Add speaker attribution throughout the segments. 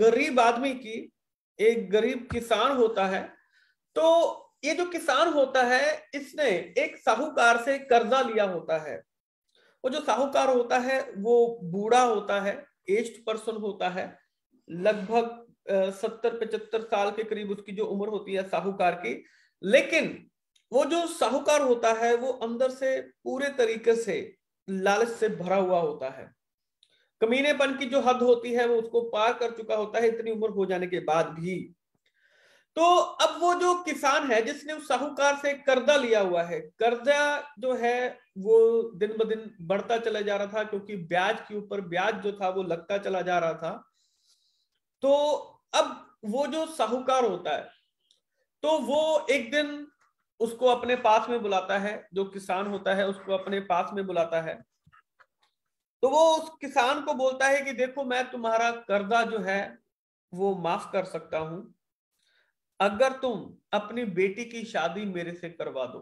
Speaker 1: गरीब आदमी की एक गरीब किसान होता है तो ये जो किसान होता है इसने एक साहूकार से कर्जा लिया होता है वो जो साहूकार होता है वो बूढ़ा होता है एज्ड पर्सन होता है लगभग सत्तर पचहत्तर साल के करीब उसकी जो उम्र होती है साहूकार की लेकिन वो जो साहूकार होता है वो अंदर से पूरे तरीके से लालच से भरा हुआ होता है कमीनेपन की जो हद होती है वो उसको पार कर चुका होता है इतनी उम्र हो जाने के बाद भी तो अब वो जो किसान है जिसने उस साहूकार से कर्जा लिया हुआ है कर्जा जो है वो दिन ब दिन बढ़ता चला जा रहा था क्योंकि ब्याज के ऊपर ब्याज जो था वो लगता चला जा रहा था तो अब वो जो साहूकार होता है तो वो एक दिन उसको अपने पास में बुलाता है जो किसान होता है उसको अपने पास में बुलाता है तो वो उस किसान को बोलता है कि देखो मैं तुम्हारा कर्जा जो है वो माफ कर सकता हूं अगर तुम अपनी बेटी की शादी मेरे से करवा दो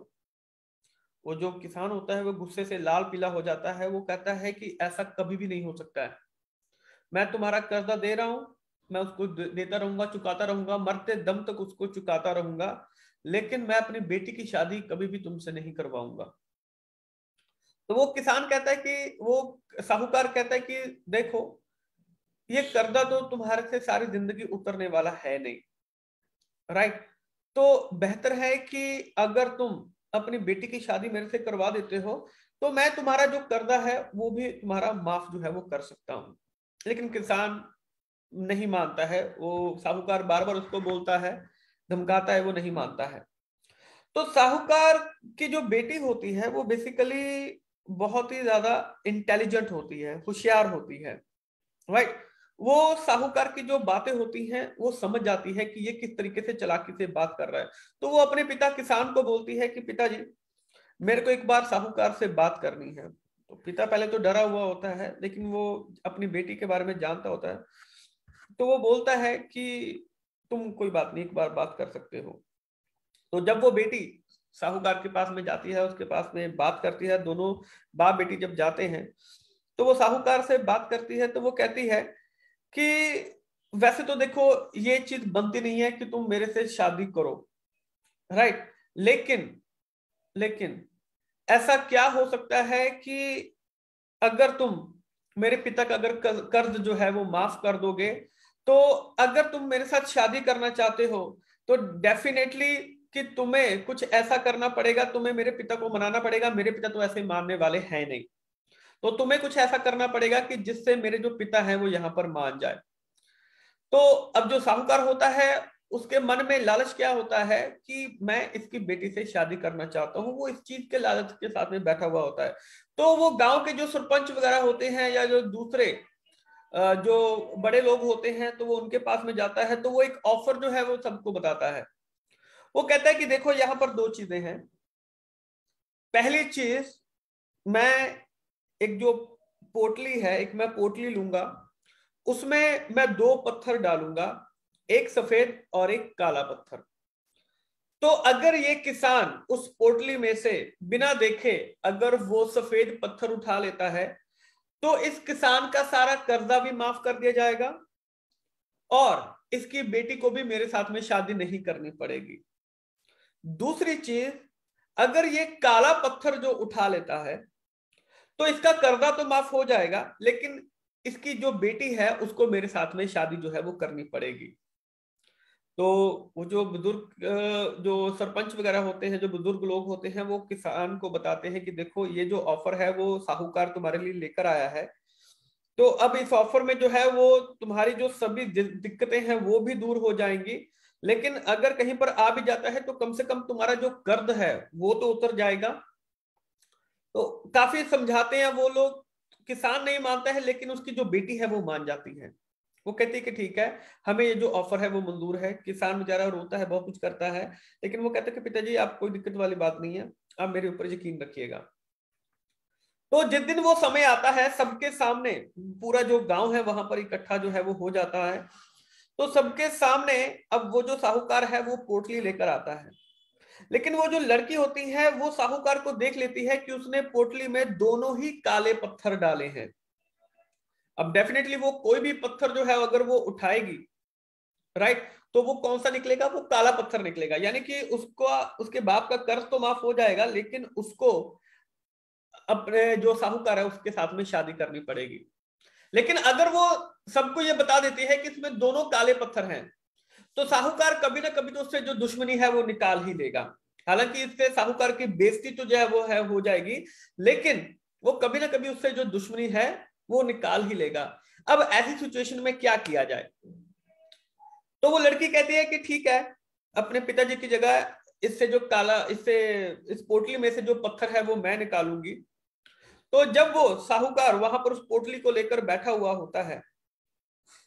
Speaker 1: वो जो किसान होता है वो गुस्से से लाल पीला हो जाता है वो कहता है कि ऐसा कभी भी नहीं हो सकता है मैं तुम्हारा कर्जा दे रहा हूं मैं उसको देता रहूंगा चुकाता रहूंगा मरते दम तक उसको चुकाता रहूंगा लेकिन मैं अपनी बेटी की शादी कभी भी तुमसे नहीं करवाऊंगा तो वो किसान कहता है कि वो साहूकार कहता है कि देखो ये कर्जा तो तुम्हारे से सारी जिंदगी उतरने वाला है नहीं राइट तो बेहतर है कि अगर तुम अपनी बेटी की शादी मेरे से करवा देते हो तो मैं तुम्हारा जो कर्जा है वो भी तुम्हारा माफ जो है वो कर सकता हूँ लेकिन किसान नहीं मानता है वो साहूकार बार बार उसको बोलता है धमकाता है वो नहीं मानता है तो साहूकार की जो बेटी होती है वो बेसिकली बहुत ही ज्यादा इंटेलिजेंट होती है होशियार होती है राइट वो साहूकार की जो बातें होती हैं वो समझ जाती है कि ये किस तरीके से चलाकी से बात कर रहा है तो वो अपने पिता किसान को बोलती है कि पिताजी मेरे को एक बार साहूकार से बात करनी है तो पिता पहले तो डरा हुआ होता है लेकिन वो अपनी बेटी के बारे में जानता होता है तो वो बोलता है कि तुम कोई बात नहीं एक बार बात कर सकते हो तो जब वो बेटी साहूकार के पास में जाती है उसके पास में बात करती है दोनों बाप बेटी जब जाते हैं तो वो साहूकार से बात करती है तो वो कहती है कि वैसे तो देखो ये चीज बनती नहीं है कि तुम मेरे से शादी करो राइट लेकिन लेकिन ऐसा क्या हो सकता है कि अगर तुम मेरे पिता का अगर कर्ज जो है वो माफ कर दोगे तो अगर तुम मेरे साथ शादी करना चाहते हो तो डेफिनेटली कि तुम्हें कुछ ऐसा करना पड़ेगा तुम्हें मेरे पिता को मनाना पड़ेगा मेरे पिता तो ऐसे मानने वाले हैं नहीं तो तुम्हें कुछ ऐसा करना पड़ेगा कि जिससे मेरे जो पिता है वो यहाँ पर मान जाए तो अब जो साहूकार होता है उसके मन में लालच क्या होता है कि मैं इसकी बेटी से शादी करना चाहता हूँ वो इस चीज के लालच के साथ में बैठा हुआ होता है तो वो गांव के जो सरपंच वगैरह होते हैं या जो दूसरे जो बड़े लोग होते हैं तो वो उनके पास में जाता है तो वो एक ऑफर जो है वो सबको बताता है वो कहता है कि देखो यहां पर दो चीजें हैं पहली चीज मैं एक जो पोटली है एक मैं पोटली लूंगा उसमें मैं दो पत्थर डालूंगा एक सफेद और एक काला पत्थर तो अगर ये किसान उस पोटली में से बिना देखे अगर वो सफेद पत्थर उठा लेता है तो इस किसान का सारा कर्जा भी माफ कर दिया जाएगा और इसकी बेटी को भी मेरे साथ में शादी नहीं करनी पड़ेगी दूसरी चीज अगर ये काला पत्थर जो उठा लेता है तो इसका कर्जा तो माफ हो जाएगा लेकिन इसकी जो बेटी है उसको मेरे साथ में शादी जो है वो करनी पड़ेगी तो वो जो बुजुर्ग जो सरपंच वगैरह होते हैं जो बुजुर्ग लोग होते हैं वो किसान को बताते हैं कि देखो ये जो ऑफर है वो साहूकार तुम्हारे लिए लेकर आया है तो अब इस ऑफर में जो है वो तुम्हारी जो सभी दिक्कतें हैं वो भी दूर हो जाएंगी लेकिन अगर कहीं पर आ भी जाता है तो कम से कम तुम्हारा जो कर्द है वो तो उतर जाएगा तो काफी समझाते हैं वो लोग किसान नहीं मानता है लेकिन उसकी जो बेटी है वो मान जाती है वो कहती है कि ठीक है हमें ये जो ऑफर है वो मंजूर है किसान बेचारा रोता है बहुत कुछ करता है लेकिन वो कहते हैं कि पिताजी आप कोई दिक्कत वाली बात नहीं है आप मेरे ऊपर यकीन रखिएगा तो जिस दिन वो समय आता है सबके सामने पूरा जो गांव है वहां पर इकट्ठा जो है वो हो जाता है तो सबके सामने अब वो जो साहूकार है वो पोटली लेकर आता है लेकिन वो जो लड़की होती है वो साहूकार को देख लेती है कि उसने पोटली में दोनों ही काले पत्थर डाले हैं अब डेफिनेटली वो कोई भी पत्थर जो है अगर वो उठाएगी राइट तो वो कौन सा निकलेगा वो काला पत्थर निकलेगा यानी कि उसको उसके बाप का कर्ज तो माफ हो जाएगा लेकिन उसको अपने जो साहूकार है उसके साथ में शादी करनी पड़ेगी लेकिन अगर वो सबको ये बता देती है कि इसमें दोनों काले पत्थर हैं तो साहूकार कभी ना कभी तो उससे जो दुश्मनी है वो निकाल ही लेगा हालांकि इससे साहूकार की बेजती तो जो है वो है हो जाएगी लेकिन वो कभी ना कभी उससे जो दुश्मनी है वो निकाल ही लेगा अब ऐसी सिचुएशन में क्या किया जाए तो वो लड़की कहती है कि ठीक है अपने पिताजी की जगह इससे जो काला इससे इस पोटली में से जो पत्थर है वो मैं निकालूंगी तो जब वो साहूकार वहां पर उस पोटली को लेकर बैठा हुआ होता है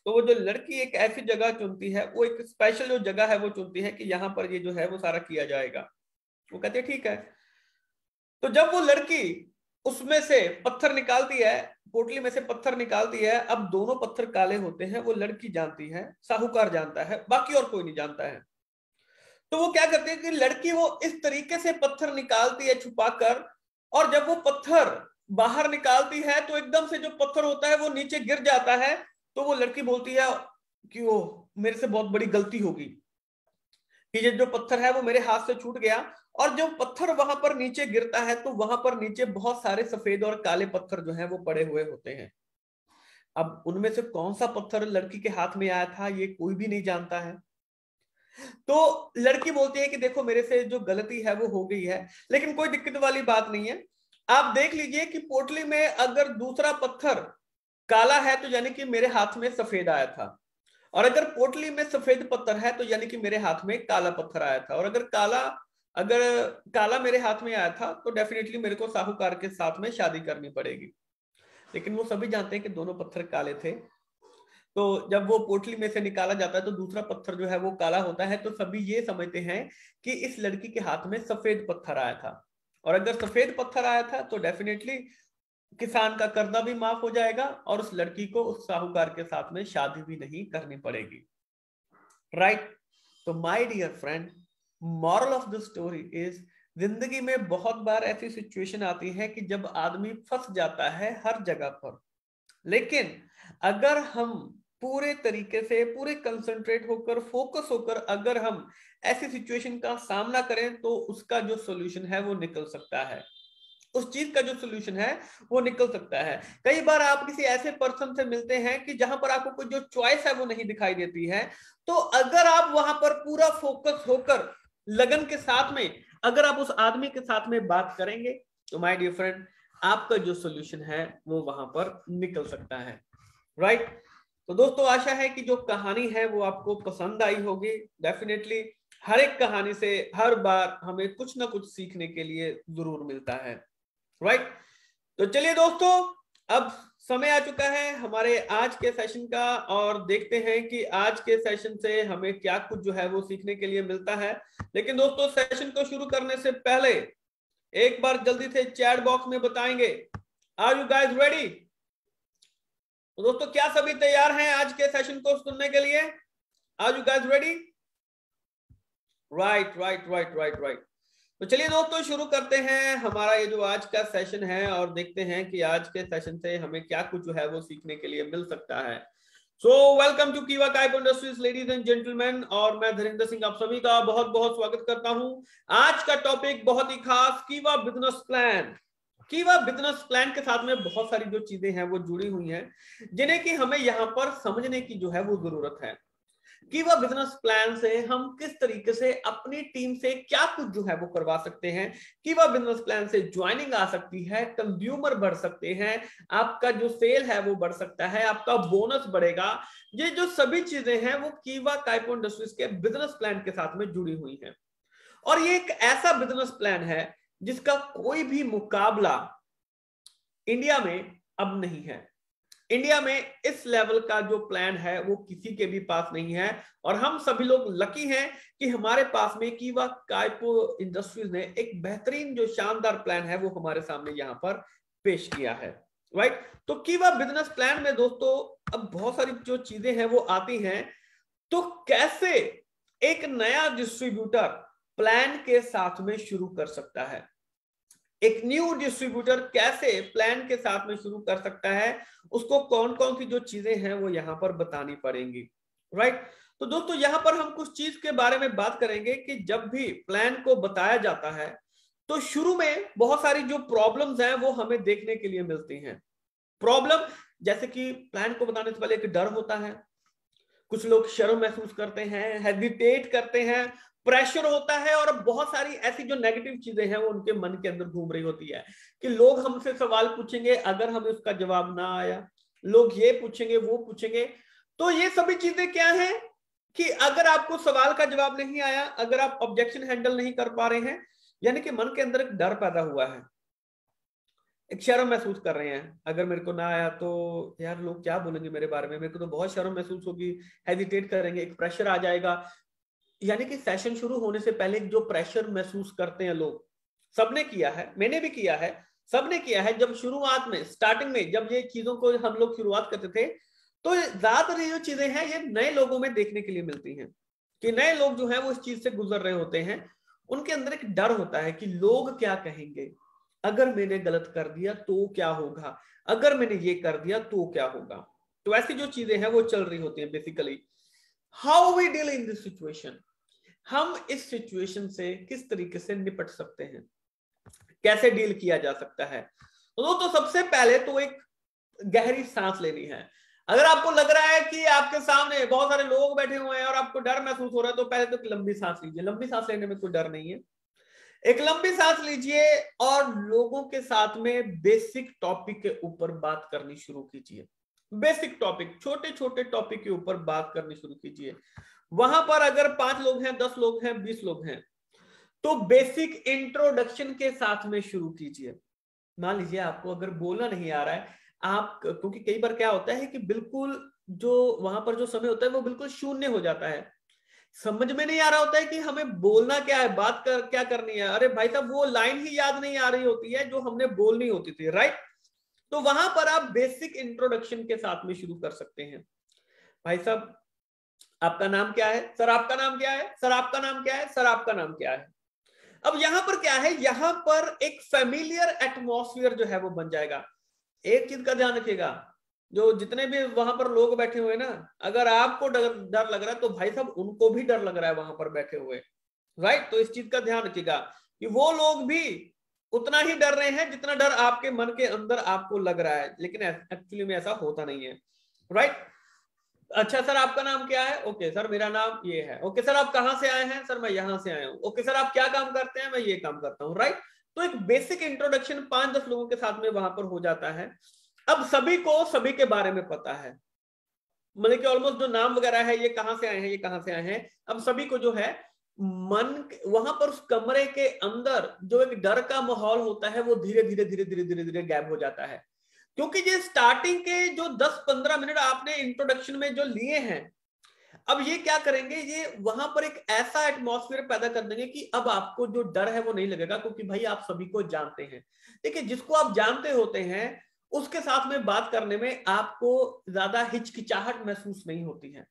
Speaker 1: तो वो जो लड़की एक ऐसी जगह चुनती है वो एक स्पेशल जो जगह है वो चुनती है कि यहाँ पर ये जो है वो सारा किया जाएगा वो कहते हैं ठीक है तो जब वो लड़की उसमें से पत्थर निकालती है पोटली में से पत्थर निकालती है अब दोनों पत्थर काले होते हैं वो लड़की जानती है साहूकार जानता है बाकी और कोई नहीं जानता है तो वो क्या करती है कि लड़की वो इस तरीके से पत्थर निकालती है छुपाकर और जब वो पत्थर बाहर निकालती है तो एकदम से जो पत्थर होता है वो नीचे गिर जाता है तो वो लड़की बोलती है कि वो मेरे से बहुत बड़ी गलती होगी कि ये जो पत्थर है वो मेरे हाथ से छूट गया और जो पत्थर वहां पर नीचे गिरता है तो वहां पर नीचे बहुत सारे सफेद और काले पत्थर जो है वो पड़े हुए होते हैं अब उनमें से कौन सा पत्थर लड़की के हाथ में आया था ये कोई भी नहीं जानता है तो लड़की बोलती है कि देखो मेरे से जो गलती है वो हो गई है लेकिन कोई दिक्कत वाली बात नहीं है आप देख लीजिए कि पोटली में अगर दूसरा पत्थर काला है तो यानी कि मेरे हाथ में सफेद आया था और अगर पोटली में सफेद पत्थर है तो यानी कि मेरे हाथ में काला पत्थर आया था और अगर काला अगर काला मेरे हाथ में आया था तो डेफिनेटली मेरे को साहूकार के साथ में शादी करनी पड़ेगी लेकिन वो सभी जानते हैं कि दोनों पत्थर काले थे तो जब वो पोटली में से निकाला जाता है तो दूसरा पत्थर जो है वो काला होता है तो सभी ये समझते हैं कि इस लड़की के हाथ में सफेद पत्थर आया था और अगर सफेद पत्थर आया था तो डेफिनेटली किसान का कर्जा भी माफ हो जाएगा और उस लड़की को उस साहूकार के साथ में शादी भी नहीं करनी पड़ेगी राइट तो my dear friend moral of the story is जिंदगी में बहुत बार ऐसी सिचुएशन आती है कि जब आदमी फंस जाता है हर जगह पर लेकिन अगर हम पूरे तरीके से पूरे कंसंट्रेट होकर फोकस होकर अगर हम ऐसी सिचुएशन का सामना करें तो उसका जो सोल्यूशन है वो निकल सकता है उस चीज का जो सोल्यूशन है वो निकल सकता है कई बार आप किसी ऐसे पर्सन से मिलते हैं कि जहां पर आपको कोई जो चॉइस है वो नहीं दिखाई देती है तो अगर आप वहां पर पूरा फोकस होकर लगन के साथ में अगर आप उस आदमी के साथ में बात करेंगे तो माय डियर फ्रेंड आपका जो सोल्यूशन है वो वहां पर निकल सकता है राइट right? तो दोस्तों आशा है कि जो कहानी है वो आपको पसंद आई होगी डेफिनेटली हर एक कहानी से हर बार हमें कुछ ना कुछ सीखने के लिए जरूर मिलता है राइट right? तो चलिए दोस्तों अब समय आ चुका है हमारे आज के सेशन का और देखते हैं कि आज के सेशन से हमें क्या कुछ जो है वो सीखने के लिए मिलता है लेकिन दोस्तों सेशन को शुरू करने से पहले एक बार जल्दी से चैट बॉक्स में बताएंगे आर यू गाइज रेडी तो दोस्तों क्या सभी तैयार हैं आज के सेशन को सुनने के लिए आज you guys ready right right right right right तो चलिए दोस्तों शुरू करते हैं हमारा ये जो आज का सेशन है और देखते हैं कि आज के सेशन से हमें क्या कुछ जो है वो सीखने के लिए मिल सकता है सो वेलकम टू कीवा काइप इंडस्ट्रीज लेडीज एंड जेंटलमैन और मैं धरिंदर सिंह आप सभी का बहुत बहुत स्वागत करता हूं आज का टॉपिक बहुत ही खास कीवा बिजनेस प्लान कि वह बिजनेस प्लान के साथ में बहुत सारी जो चीजें हैं वो जुड़ी हुई हैं जिन्हें कि हमें यहाँ पर समझने की जो है वो जरूरत है कि वह बिजनेस प्लान से हम किस तरीके से अपनी टीम से क्या कुछ जो है वो करवा सकते हैं कि वह बिजनेस प्लान से ज्वाइनिंग आ सकती है कंज्यूमर बढ़ सकते हैं आपका जो सेल है वो बढ़ सकता है आपका बोनस बढ़ेगा ये जो सभी चीजें हैं वो कीवा काइपो इंडस्ट्रीज के बिजनेस प्लान के साथ में जुड़ी हुई है और ये एक ऐसा बिजनेस प्लान है जिसका कोई भी मुकाबला इंडिया में अब नहीं है इंडिया में इस लेवल का जो प्लान है वो किसी के भी पास नहीं है और हम सभी लोग लकी हैं कि हमारे पास में कीवा कायपो इंडस्ट्रीज ने एक बेहतरीन जो शानदार प्लान है वो हमारे सामने यहाँ पर पेश किया है राइट तो कीवा बिजनेस प्लान में दोस्तों अब बहुत सारी जो चीजें हैं वो आती हैं तो कैसे एक नया डिस्ट्रीब्यूटर प्लान के साथ में शुरू कर सकता है एक न्यू डिस्ट्रीब्यूटर कैसे प्लान के साथ में शुरू कर सकता है उसको कौन कौन सी जो चीजें हैं वो यहां पर बतानी पड़ेंगी राइट तो दोस्तों यहां पर हम कुछ चीज के बारे में बात करेंगे कि जब भी प्लान को बताया जाता है तो शुरू में बहुत सारी जो प्रॉब्लम्स हैं वो हमें देखने के लिए मिलती हैं प्रॉब्लम जैसे कि प्लान को बताने से पहले एक डर होता है कुछ लोग शर्म महसूस करते हैं हेजिटेट करते हैं प्रेशर होता है और बहुत सारी ऐसी जो नेगेटिव चीजें हैं वो उनके मन के अंदर घूम रही होती है कि लोग हमसे सवाल पूछेंगे अगर हमें उसका जवाब ना आया लोग ये पूछेंगे वो पूछेंगे तो ये सभी चीजें क्या है कि अगर आपको सवाल का जवाब नहीं आया अगर आप ऑब्जेक्शन हैंडल नहीं कर पा रहे हैं यानी कि मन के अंदर एक डर पैदा हुआ है एक शर्म महसूस कर रहे हैं अगर मेरे को ना आया तो यार लोग क्या बोलेंगे मेरे बारे में मेरे को तो बहुत शर्म महसूस होगी हेजिटेट करेंगे एक प्रेशर आ जाएगा यानी कि सेशन शुरू होने से पहले जो प्रेशर महसूस करते हैं लोग सबने किया है मैंने भी किया है सबने किया है जब शुरुआत में स्टार्टिंग में जब ये चीजों को हम लोग शुरुआत करते थे तो ज्यादातर ये जो चीजें हैं ये नए लोगों में देखने के लिए मिलती हैं कि नए लोग जो है वो इस चीज से गुजर रहे होते हैं उनके अंदर एक डर होता है कि लोग क्या कहेंगे अगर मैंने गलत कर दिया तो क्या होगा अगर मैंने ये कर दिया तो क्या होगा तो ऐसी जो चीजें हैं वो चल रही होती हैं basically how we deal in this situation हम इस सिचुएशन से किस तरीके से निपट सकते हैं कैसे डील किया जा सकता है तो, तो सबसे पहले तो एक गहरी सांस लेनी है अगर आपको लग रहा है कि आपके सामने बहुत सारे लोग बैठे हुए हैं और आपको डर महसूस हो रहा है तो पहले तो लंबी सांस लीजिए लंबी सांस लेने में कोई डर नहीं है एक लंबी सांस लीजिए और लोगों के साथ में बेसिक टॉपिक के ऊपर बात करनी शुरू कीजिए बेसिक टॉपिक छोटे छोटे टॉपिक के ऊपर बात करनी शुरू कीजिए वहां पर अगर पांच लोग हैं दस लोग हैं बीस लोग हैं तो बेसिक इंट्रोडक्शन के साथ में शुरू कीजिए मान लीजिए आपको अगर बोलना नहीं आ रहा है आप क्योंकि कई बार क्या होता है कि बिल्कुल जो वहां पर जो समय होता है वो बिल्कुल शून्य हो जाता है समझ में नहीं आ रहा होता है कि हमें बोलना क्या है बात कर क्या करनी है अरे भाई साहब वो लाइन ही याद नहीं आ रही होती है जो हमने बोलनी होती थी राइट तो वहां पर आप बेसिक इंट्रोडक्शन के साथ में शुरू कर सकते हैं भाई साहब आपका नाम क्या है सर आपका नाम क्या है सर आपका नाम क्या है सर आपका नाम क्या है अब यहां पर क्या है यहां पर एक फेमिलियर एटमोस्फियर जो है वो बन जाएगा एक चीज का ध्यान रखिएगा जो जितने भी वहां पर लोग बैठे हुए ना अगर आपको डर डर लग रहा है तो भाई साहब उनको भी डर लग रहा है वहां पर बैठे हुए राइट तो इस चीज का ध्यान रखिएगा कि वो लोग भी उतना ही डर रहे हैं जितना डर आपके मन के अंदर आपको लग रहा है लेकिन एक्चुअली में ऐसा होता नहीं है राइट अच्छा सर आपका नाम क्या है ओके सर मेरा नाम ये है ओके सर आप कहाँ से आए हैं सर मैं यहाँ से आया हूँ ओके सर आप क्या काम करते हैं मैं ये काम करता हूँ राइट तो एक बेसिक इंट्रोडक्शन पांच दस लोगों के साथ में वहां पर हो जाता है अब सभी को सभी के बारे में पता है मतलब कि ऑलमोस्ट जो नाम वगैरह है ये कहां से आए हैं ये कहां से आए हैं अब सभी को जो है मन वहां पर उस कमरे के अंदर जो एक डर का माहौल होता है वो धीरे धीरे धीरे धीरे धीरे धीरे गैप हो जाता है क्योंकि ये स्टार्टिंग के जो 10-15 मिनट आपने इंट्रोडक्शन में जो लिए हैं अब ये क्या करेंगे ये वहां पर एक ऐसा एटमोसफियर पैदा कर देंगे कि अब आपको जो डर है वो नहीं लगेगा क्योंकि भाई आप सभी को जानते हैं देखिए जिसको आप जानते होते हैं उसके साथ में बात करने में आपको ज्यादा हिचकिचाहट महसूस नहीं होती है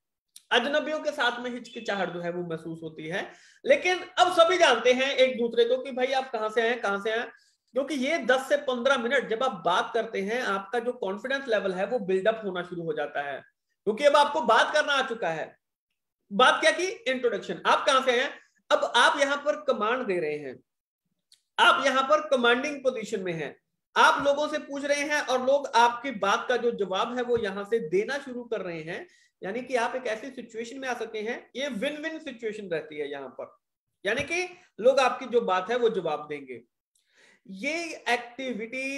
Speaker 1: अजनबियों के साथ में हिचकिचाहट जो है वो महसूस होती है लेकिन अब सभी जानते हैं एक दूसरे को कि भाई आप कहां से आए कहां से आए क्योंकि ये 10 से 15 मिनट जब आप बात करते हैं आपका जो कॉन्फिडेंस लेवल है वो बिल्डअप होना शुरू हो जाता है क्योंकि अब आपको बात करना आ चुका है बात क्या की इंट्रोडक्शन आप कहां से हैं अब आप यहां पर कमांड दे रहे हैं आप यहां पर कमांडिंग पोजीशन में हैं आप लोगों से पूछ रहे हैं और लोग आपकी बात का जो जवाब है वो यहां से देना शुरू कर रहे हैं यानी कि आप एक ऐसी सिचुएशन में आ सकते हैं ये विन विन सिचुएशन रहती है यहाँ पर यानी कि लोग आपकी जो बात है वो जवाब देंगे ये एक्टिविटी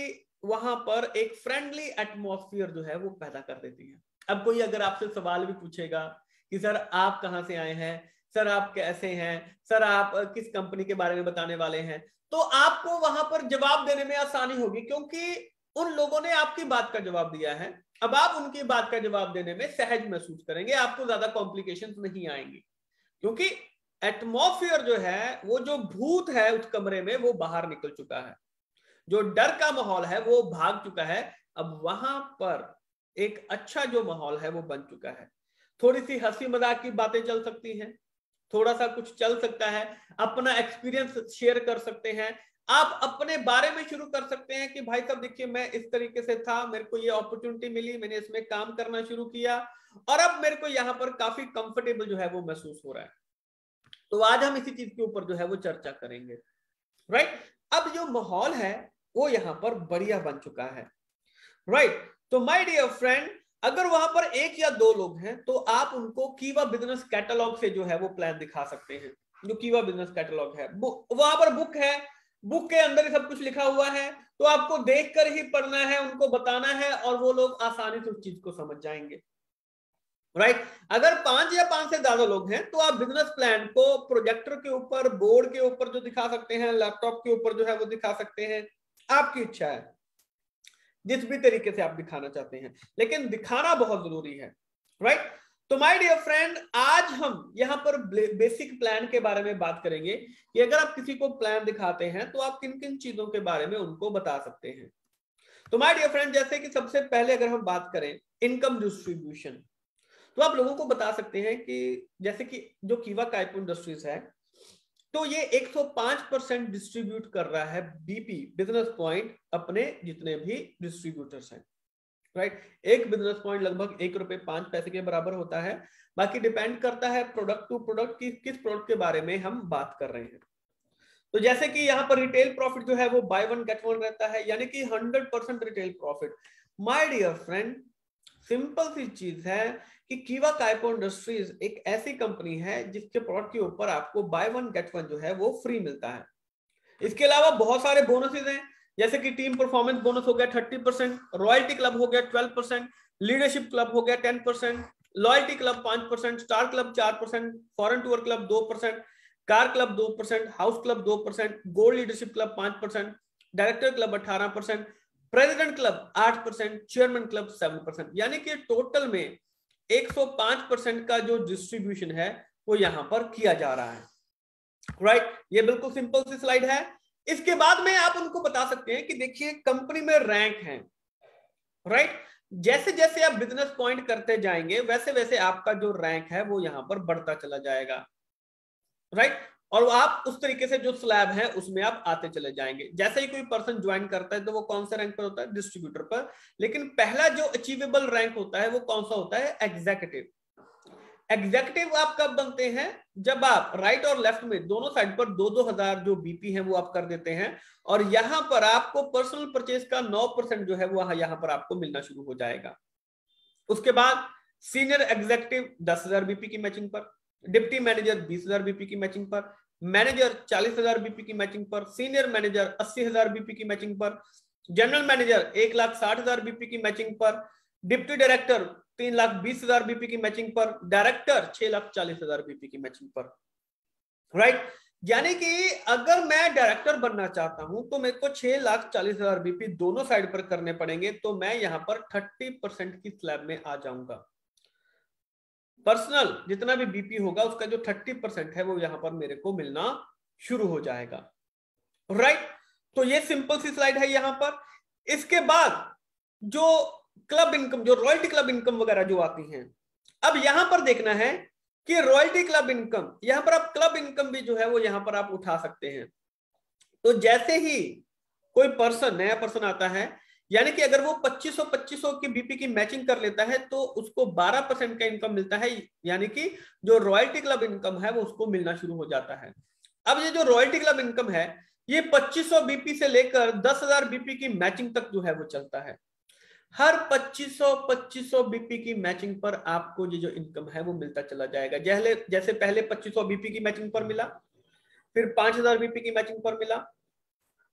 Speaker 1: वहां पर एक फ्रेंडली एटमोसफियर जो है वो पैदा कर देती है अब कोई अगर आपसे सवाल भी पूछेगा कि सर आप कहाँ से आए हैं सर आप कैसे हैं सर आप किस कंपनी के बारे में बताने वाले हैं तो आपको वहां पर जवाब देने में आसानी होगी क्योंकि उन लोगों ने आपकी बात का जवाब दिया है अब आप उनकी बात का जवाब देने में सहज महसूस करेंगे आपको ज्यादा कॉम्प्लिकेशन नहीं आएंगी क्योंकि एटमोसफियर जो है वो जो भूत है उस कमरे में वो बाहर निकल चुका है जो डर का माहौल है वो भाग चुका है अब वहां पर एक अच्छा जो माहौल है वो बन चुका है थोड़ी सी हंसी मजाक की बातें चल सकती हैं थोड़ा सा कुछ चल सकता है अपना एक्सपीरियंस शेयर कर सकते हैं आप अपने बारे में शुरू कर सकते हैं कि भाई साहब देखिए मैं इस तरीके से था मेरे को ये अपॉर्चुनिटी मिली मैंने इसमें काम करना शुरू किया और अब मेरे को यहाँ पर काफी कंफर्टेबल जो है वो महसूस हो रहा है तो आज हम इसी चीज के ऊपर जो है वो चर्चा करेंगे राइट अब जो माहौल है वो यहाँ पर बढ़िया बन चुका है राइट तो माय डियर फ्रेंड अगर वहां पर एक या दो लोग हैं तो आप उनको कीवा बिजनेस कैटलॉग से जो है वो प्लान दिखा सकते हैं जो कीवा बिजनेस कैटलॉग है वहां पर बुक है बुक के अंदर ही सब कुछ लिखा हुआ है तो आपको देखकर ही पढ़ना है उनको बताना है और वो लोग आसानी से उस चीज को समझ जाएंगे राइट right? अगर पांच या पांच से ज्यादा लोग हैं तो आप बिजनेस प्लान को प्रोजेक्टर के ऊपर बोर्ड के ऊपर जो दिखा सकते हैं लैपटॉप के ऊपर जो है वो दिखा सकते हैं आपकी इच्छा है जिस भी तरीके से आप दिखाना चाहते हैं लेकिन दिखाना बहुत जरूरी है राइट right? तो माय डियर फ्रेंड आज हम यहाँ पर बेसिक प्लान के बारे में बात करेंगे कि अगर आप किसी को प्लान दिखाते हैं तो आप किन किन चीजों के बारे में उनको बता सकते हैं तो माय डियर फ्रेंड जैसे कि सबसे पहले अगर हम बात करें इनकम डिस्ट्रीब्यूशन तो आप लोगों को बता सकते हैं कि जैसे कि जो कीवा काइप इंडस्ट्रीज है तो ये 105 परसेंट डिस्ट्रीब्यूट कर रहा है बीपी बिजनेस पॉइंट अपने जितने भी डिस्ट्रीब्यूटर्स हैं राइट एक बिजनेस पॉइंट लगभग एक रुपए पांच पैसे के बराबर होता है बाकी डिपेंड करता है प्रोडक्ट टू प्रोडक्ट की किस प्रोडक्ट के बारे में हम बात कर रहे हैं तो जैसे कि यहाँ पर रिटेल प्रॉफिट जो है वो बाय वन गेट वन रहता है यानी कि hundred percent retail profit my dear friend simple सी चीज है कि कीवा काइपो इंडस्ट्रीज एक ऐसी कंपनी है जिसके प्रोडक्ट के ऊपर आपको बाय वन गेट वन जो है वो फ्री मिलता है इसके अलावा बहुत सारे बोनसेज हैं जैसे कि टीम परफॉर्मेंस बोनस हो गया थर्टी परसेंट रॉयल्टी क्लब हो गया ट्वेल्व परसेंट लीडरशिप क्लब हो गया टेन परसेंट लॉयल्टी क्लब पांच परसेंट स्टार क्लब चार परसेंट फॉरन टूर क्लब दो परसेंट कार क्लब दो परसेंट हाउस क्लब दो परसेंट गोल्ड लीडरशिप क्लब पांच परसेंट डायरेक्टर क्लब अठारह परसेंट प्रेसिडेंट क्लब आठ percent chairman club seven percent यानी कि टोटल में एक सौ पांच परसेंट का जो डिस्ट्रीब्यूशन है वो यहां पर किया जा रहा है राइट right? ये बिल्कुल सिंपल सी स्लाइड है इसके बाद में आप उनको बता सकते हैं कि देखिए कंपनी में रैंक है राइट right? जैसे जैसे आप बिजनेस पॉइंट करते जाएंगे वैसे वैसे आपका जो रैंक है वो यहां पर बढ़ता चला जाएगा राइट right? और आप उस तरीके से जो स्लैब है उसमें आप आते चले जाएंगे जैसे ही कोई पर्सन ज्वाइन करता है तो वो कौन से रैंक पर होता है डिस्ट्रीब्यूटर पर लेकिन पहला जो अचीवेबल रैंक होता है वो कौन सा होता है एग्जेक्यूटिव एग्जेक्यूटिव आप कब बनते हैं जब आप राइट और लेफ्ट में दोनों साइड पर दो दो हजार जो बीपी है वो आप कर देते हैं और यहां पर आपको पर्सनल परचेज का नौ परसेंट जो है वो यहां पर आपको मिलना शुरू हो जाएगा उसके बाद सीनियर एग्जेक्टिव दस हजार बीपी की मैचिंग पर डिप्टी मैनेजर बीस हजार बीपी की मैचिंग पर मैनेजर चालीस हजार बीपी की मैचिंग पर सीनियर मैनेजर अस्सी हजार बीपी की मैचिंग पर जनरल मैनेजर एक लाख साठ हजार बीपी की मैचिंग पर डिप्टी डायरेक्टर तीन लाख बीस हजार बीपी की मैचिंग पर डायरेक्टर छह लाख चालीस हजार बीपी की मैचिंग पर राइट right? यानी कि अगर मैं डायरेक्टर बनना चाहता हूं तो मेरे को छह लाख चालीस हजार बीपी दोनों साइड पर करने पड़ेंगे तो मैं यहां पर थर्टी परसेंट की स्लैब में आ जाऊंगा पर्सनल जितना भी बीपी होगा उसका जो थर्टी परसेंट है वो यहां पर मेरे को मिलना शुरू हो जाएगा राइट right? तो ये सिंपल सी स्लाइड है यहां पर इसके बाद जो क्लब इनकम जो रॉयल्टी क्लब इनकम वगैरह जो आती हैं अब यहां पर देखना है कि रॉयल्टी क्लब इनकम यहां पर आप क्लब इनकम भी जो है वो यहां पर आप उठा सकते हैं तो जैसे ही कोई पर्सन नया पर्सन आता है यानी कि अगर वो 2500 2500 की बीपी की मैचिंग कर लेता है तो उसको 12 परसेंट का इनकम मिलता है यानी कि जो रॉयल्टी क्लब इनकम है वो उसको मिलना शुरू हो जाता है अब ये जो रॉयल्टी क्लब इनकम है ये 2500 बीपी से लेकर 10000 बीपी की मैचिंग तक जो है वो चलता है हर 2500 2500 बीपी की मैचिंग पर आपको ये जो इनकम है वो मिलता चला जाएगा जैसे पहले पच्चीस बीपी की मैचिंग पर मिला फिर पांच बीपी की मैचिंग पर मिला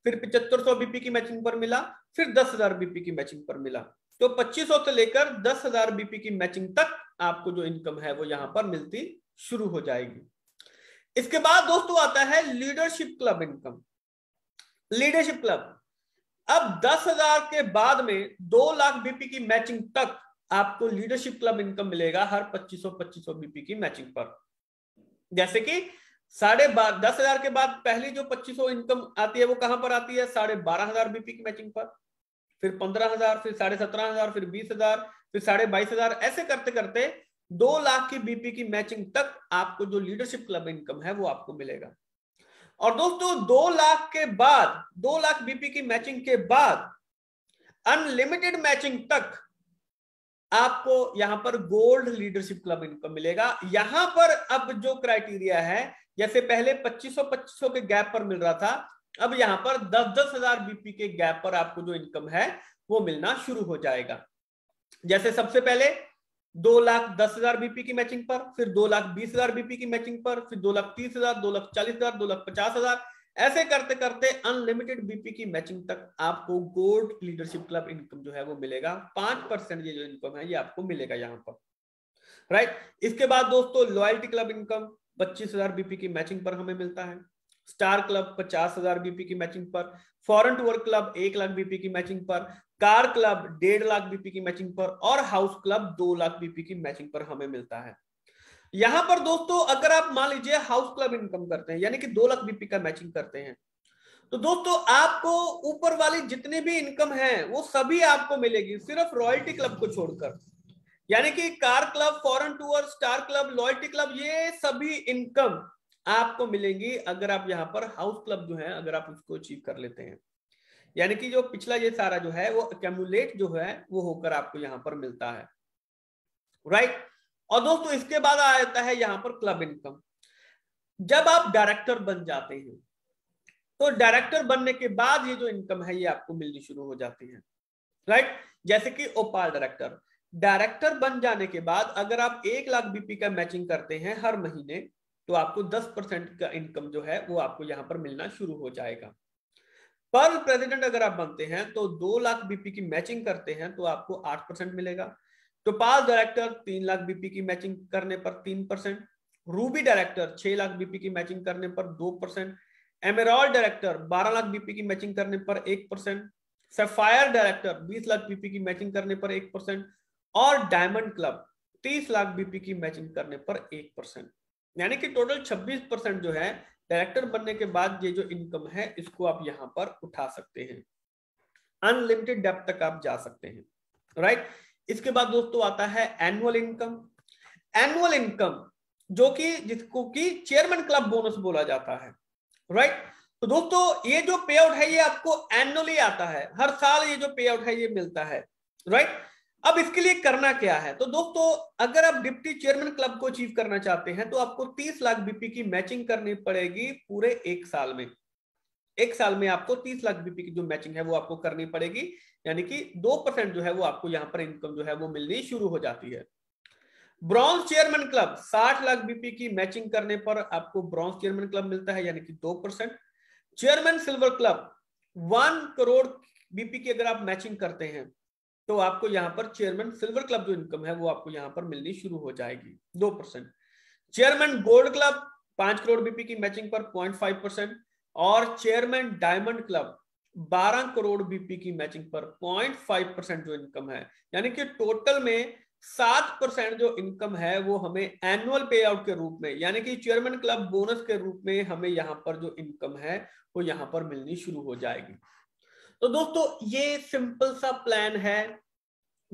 Speaker 1: फिर पिछहत्तर सौ बीपी की मैचिंग पर मिला फिर दस हजार बीपी की मैचिंग पर मिला तो पच्चीस सौ से लेकर दस हजार बीपी की मैचिंग तक आपको जो इनकम है वो यहां पर मिलती शुरू हो जाएगी इसके बाद दोस्तों आता है leadership club income leadership club अब दस हजार के बाद में दो लाख बीपी की मैचिंग तक आपको लीडरशिप क्लब इनकम मिलेगा हर पच्चीस सौ बीपी की मैचिंग पर जैसे कि साढ़े बार दस हजार के बाद पहली जो पच्चीस सौ इनकम आती है वो कहां पर आती है साढ़े बारह हजार बीपी की मैचिंग पर फिर पंद्रह हजार फिर साढ़े सत्रह हजार फिर बीस हजार फिर साढ़े बाईस हजार ऐसे करते करते दो लाख की बीपी की मैचिंग तक आपको जो लीडरशिप क्लब इनकम है वो आपको मिलेगा और दोस्तों दो लाख के बाद दो लाख बीपी की मैचिंग के बाद अनलिमिटेड मैचिंग तक आपको यहां पर गोल्ड लीडरशिप क्लब इनकम मिलेगा यहां पर अब जो क्राइटेरिया है जैसे पहले 2500-2500 के गैप पर मिल रहा था अब यहां पर दस दस हजार बीपी के गैप पर आपको जो इनकम है वो मिलना शुरू हो जाएगा जैसे सबसे पहले दो लाख दस हजार बीपी की मैचिंग पर फिर दो लाख बीस हजार बीपी की मैचिंग पर फिर दो लाख तीस हजार दो लाख चालीस हजार दो लाख पचास हजार ऐसे करते करते अनलिमिटेड बीपी की मैचिंग तक आपको गोल्ड लीडरशिप क्लब इनकम जो है वो मिलेगा पांच परसेंट ये जो इनकम है ये आपको मिलेगा यहाँ पर राइट इसके बाद दोस्तों लॉयल्टी क्लब इनकम पच्चीस हजार बीपी की मैचिंग पर हमें मिलता है स्टार क्लब पचास हजार बीपी की मैचिंग पर फॉरन टूअर क्लब एक लाख बीपी की मैचिंग पर कार क्लब डेढ़ लाख बीपी की मैचिंग पर और हाउस क्लब दो लाख बीपी की मैचिंग पर हमें मिलता है यहां पर दोस्तों अगर आप मान लीजिए हाउस क्लब इनकम करते हैं यानी कि दो लाख बीपी का मैचिंग करते हैं तो दोस्तों आपको ऊपर वाली जितनी भी इनकम है वो सभी आपको मिलेगी सिर्फ रॉयल्टी क्लब को छोड़कर यानी कि car club foreign tour star club loyalty club ये सभी इनकम आपको मिलेंगी अगर आप यहाँ पर हाउस क्लब जो है अगर आप उसको अचीव कर लेते हैं यानी कि जो पिछला ये सारा जो है वो अकेमुलेट जो है वो होकर आपको यहाँ पर मिलता है राइट और दोस्तों इसके बाद आ जाता है यहाँ पर क्लब इनकम जब आप डायरेक्टर बन जाते हैं तो डायरेक्टर बनने के बाद ये जो इनकम है ये आपको मिलनी शुरू हो जाती है राइट जैसे कि ओपाल डायरेक्टर डायरेक्टर बन जाने के बाद अगर आप एक लाख बीपी का मैचिंग करते हैं हर महीने तो आपको दस परसेंट का इनकम जो है वो आपको यहां पर मिलना शुरू हो जाएगा पर प्रेसिडेंट अगर आप बनते हैं तो दो लाख बीपी की मैचिंग करते हैं तो आपको आठ परसेंट मिलेगा तो पास डायरेक्टर तीन लाख बीपी की मैचिंग करने पर तीन परसेंट रूबी डायरेक्टर छह लाख बीपी की मैचिंग करने पर दो परसेंट एमेरॉल डायरेक्टर बारह लाख बीपी की मैचिंग करने पर एक परसेंट सफायर डायरेक्टर बीस लाख बीपी की मैचिंग करने पर एक परसेंट और डायमंड क्लब 30 लाख बीपी की मैचिंग करने पर एक परसेंट यानी कि टोटल 26 परसेंट जो है डायरेक्टर बनने के बाद ये जो इनकम है इसको आप यहां पर उठा सकते हैं अनलिमिटेड डेप तक आप जा सकते हैं राइट इसके बाद दोस्तों आता है एनुअल इनकम एनुअल इनकम जो कि जिसको कि चेयरमैन क्लब बोनस बोला जाता है राइट तो दोस्तों ये जो पे आउट है ये आपको एनुअली आता है हर साल ये जो पे आउट है ये मिलता है राइट right? अब इसके लिए करना क्या है तो दोस्तों अगर आप डिप्टी चेयरमैन क्लब को अचीव करना चाहते हैं तो आपको 30 लाख बीपी की मैचिंग करनी पड़ेगी पूरे एक साल में एक साल में आपको 30 लाख बीपी की जो मैचिंग है वो आपको करनी पड़ेगी यानी कि दो परसेंट जो है वो आपको यहाँ पर इनकम जो है वो मिलनी शुरू हो जाती है bronze chairman club 60 lakh BP की मैचिंग करने पर आपको ब्रॉन्ज चेयरमैन क्लब मिलता है यानी कि दो percent chairman silver club one crore BP की अगर आप मैचिंग करते हैं तो आपको यहाँ पर चेयरमैन सिल्वर क्लब जो इनकम है वो आपको यहाँ पर मिलनी शुरू हो जाएगी दो परसेंट चेयरमैन गोल्ड क्लब पांच करोड़ बीपी की मैचिंग पर पॉइंट फाइव परसेंट और चेयरमैन डायमंड क्लब बारह करोड़ बीपी की मैचिंग पर पॉइंट फाइव परसेंट जो इनकम है यानी कि टोटल में सात परसेंट जो इनकम है वो हमें एनुअल पे आउट के रूप में यानी कि चेयरमैन क्लब बोनस के रूप में हमें यहाँ पर जो इनकम है वो यहाँ पर मिलनी शुरू हो जाएगी तो दोस्तों ये सिंपल सा प्लान है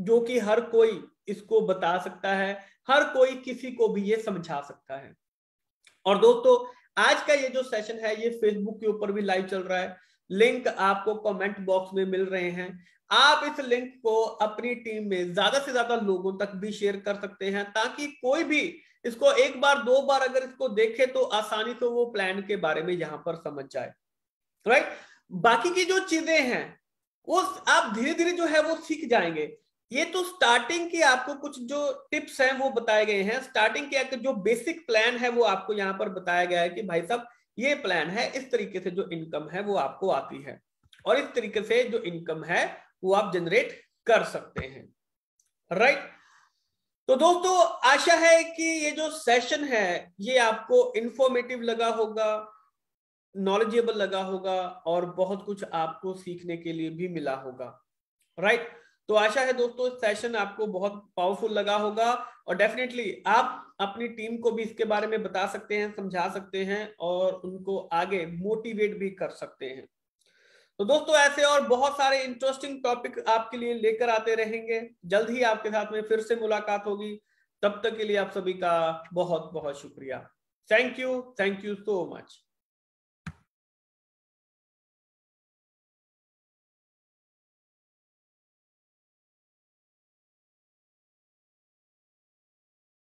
Speaker 1: जो कि हर कोई इसको बता सकता है हर कोई किसी को भी ये समझा सकता है और दोस्तों आज का ये जो सेशन है ये फेसबुक के ऊपर भी लाइव चल रहा है लिंक आपको कमेंट बॉक्स में मिल रहे हैं आप इस लिंक को अपनी टीम में ज्यादा से ज्यादा लोगों तक भी शेयर कर सकते हैं ताकि कोई भी इसको एक बार दो बार अगर इसको देखे तो आसानी से तो वो प्लान के बारे में यहां पर समझ जाए राइट बाकी की जो चीजें हैं वो आप धीरे धीरे जो है वो सीख जाएंगे ये तो स्टार्टिंग की आपको कुछ जो टिप्स हैं वो बताए गए हैं स्टार्टिंग के जो बेसिक प्लान है वो आपको यहाँ पर बताया गया है कि भाई साहब ये प्लान है इस तरीके से जो इनकम है वो आपको आती है और इस तरीके से जो इनकम है वो आप जनरेट कर सकते हैं राइट right? तो दोस्तों आशा है कि ये जो सेशन है ये आपको इंफॉर्मेटिव लगा होगा नॉलेजेबल लगा होगा और बहुत कुछ आपको सीखने के लिए भी मिला होगा राइट right? तो आशा है दोस्तों सेशन आपको बहुत पावरफुल लगा होगा और डेफिनेटली आप अपनी टीम को भी इसके बारे में बता सकते हैं समझा सकते हैं और उनको आगे मोटिवेट भी कर सकते हैं तो दोस्तों ऐसे और बहुत सारे इंटरेस्टिंग टॉपिक आपके लिए लेकर आते रहेंगे जल्द ही आपके साथ में फिर से मुलाकात होगी तब तक के लिए आप सभी का बहुत बहुत शुक्रिया thank you thank you so much